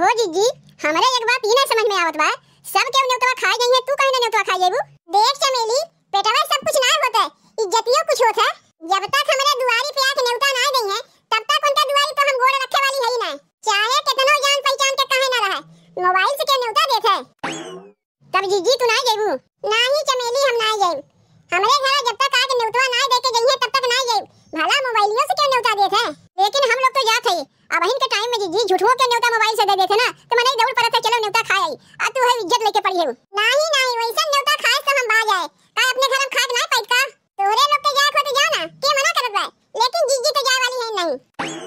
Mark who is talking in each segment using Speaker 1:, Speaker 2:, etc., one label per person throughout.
Speaker 1: हो जीजी हमरे एक बात ई ना समझ में आवत बा सब के नेवतवा खाए गई है तू काहे ना नेवतवा खाए जेबू देख चमेली पेटवा सब कुछ ना होत है इज्जतियो कुछ होत है जब तक हमरे दुआरी पे आके नेवता ना गई है तब तक उनका दुआरी पे तो हम गोड़ रखे वाली है ही ना चाहे कितनो जान पहचान के कहे ना रहे मोबाइल से के नेवता देत है तब जीजी तू ना जाइबू नाही चमेली हम ना जाइब हमरे घर जब तक आके नेवतवा ना देके गई है तब तक ना जाइब भला मोबाइलियो से के नेवता देत है लेकिन हम लोग तो जात है अब अबहिन के टाइम में जी झूठुओ के नेवता मोबाइल से दे देते ना तो मने दौड़ परत चलो नेवता खा आई आ तू है इज्जत लेके पड़ी है नहीं नहीं वैसे नेवता खाए तो हम भाग आए का तो अपने घर हम खाद ना पैक का तोरे लोग के जाए खोते जाना के मना करत बा लेकिन जीजी तो जाए वाली है नहीं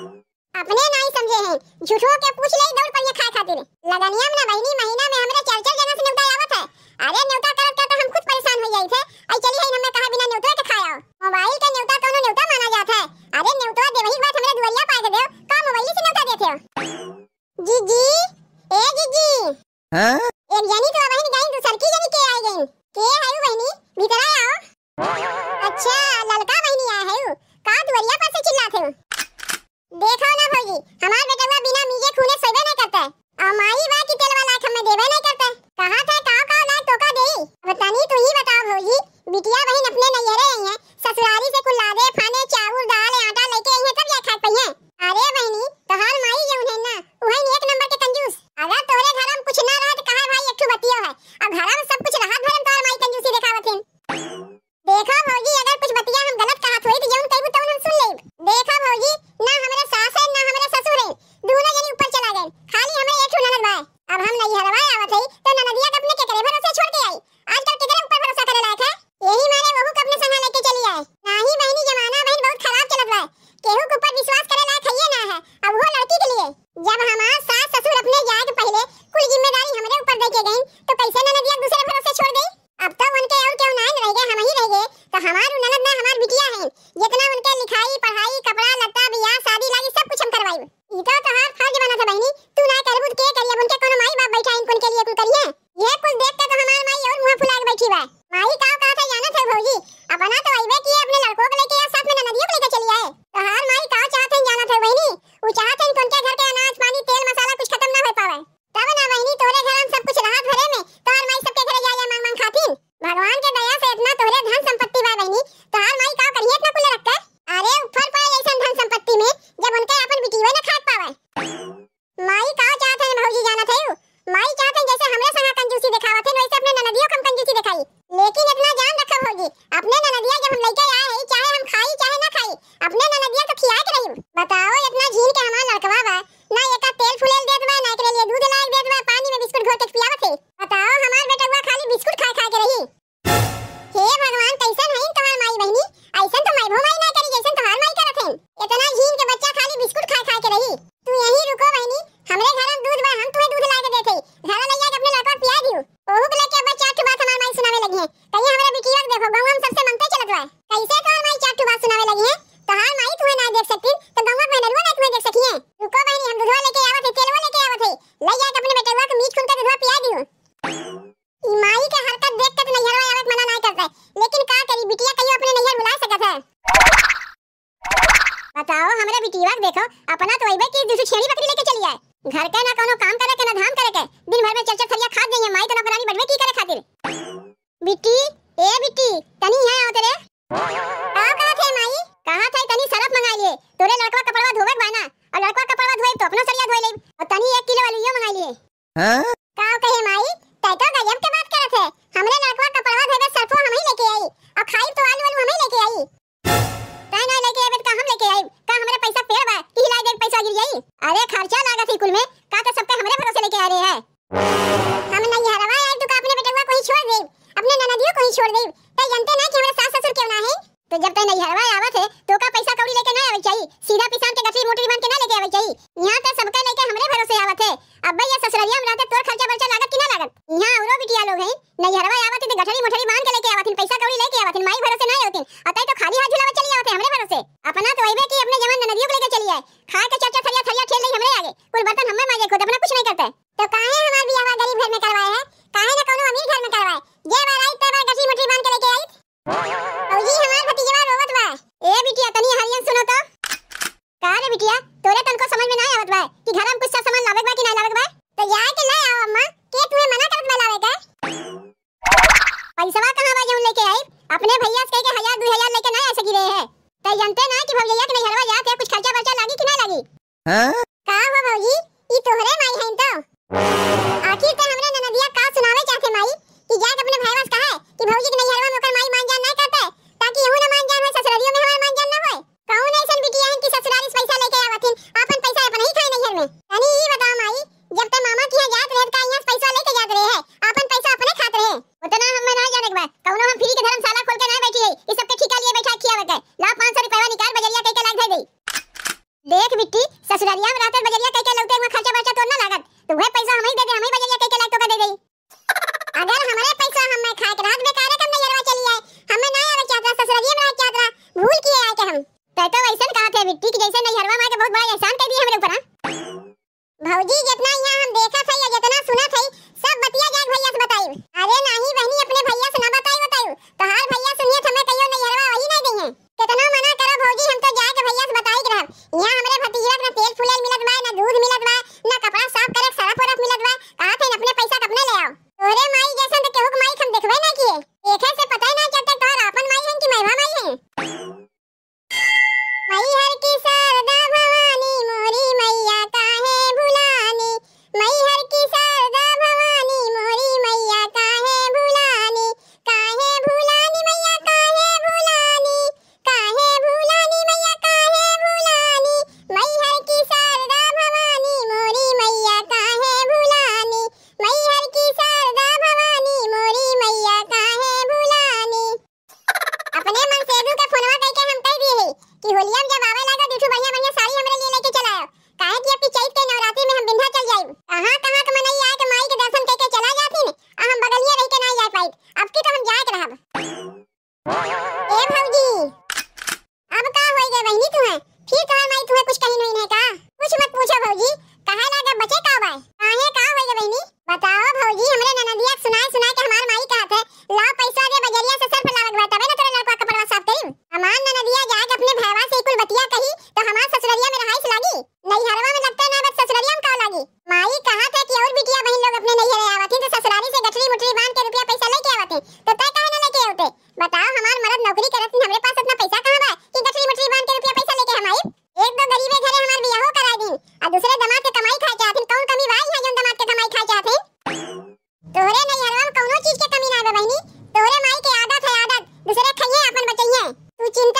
Speaker 1: अपने नहीं समझे हैं झूठुओ के पूछ ले दौड़ पड़ी खाए खातिर लगनिया में ना बहनी महीने हैं हाँ? एक जनी तो वही गई दूसर की जनी के आई गई के है बहनी भीतर आओ अच्छा ललका बहनी आ है का दुवरिया पर से चिल्ला थे देखो ना भौजी हमार बेटा बिना मीजे खूने सोबे नहीं करता है हमारी बा की तेल वाला हम देवे नहीं करता है तो हमार ननद ना हमार बिटिया हैं जितना उनके लिखाई पढ़ाई बताओ हमरा बिटिया के देखो अपना तो अइबे कि दूसरी छेड़ी बकरी लेके चली आए घर के ना कोनो काम करे के ना धाम करे के दिन भर में चल चल थलिया खा जइए माई तना तो बनानी बनवे की करे खातिर बिटी ए बिटी तनी है आ तेरे आ कहां थे माई कहां थे तनी सरफ मंगा लिए तोरे लड़का कपड़वा धोवे बाना और लड़का कपड़वा धोए तो अपना सरिया धोए ले और तनी 1 किलो वाली यो मंगा लिए हां भाई यहाँ तक सबका लेके हमरे भरोसे आवत है अब भाई ये ससुरालिया में रहते तोर खर्चा बर्चा लागत कि ना लागत यहाँ औरो बिटिया लोग हैं नहीं हरवा आवत थी तो गठरी मुठरी बांध के लेके आवत पैसा कौड़ी लेके आवत माई भरोसे नहीं होती अतः तो खाली हाथ झुलावत चली आवत हमरे भरोसे अपना तो अइबे कि अपने जमन नदियों को लेके चली आए खा के चर्चा थरिया थरिया खेल रही हमरे आगे कुल बर्तन हमें माजे खुद अपना कुछ नहीं करते तो है तो काहे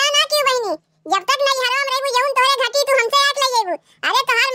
Speaker 1: चिंता ना क्यों बहिनी जब तक नहीं हरम रहबू जऊन तोरे घाटी तू हमसे आके ले अरे तोहार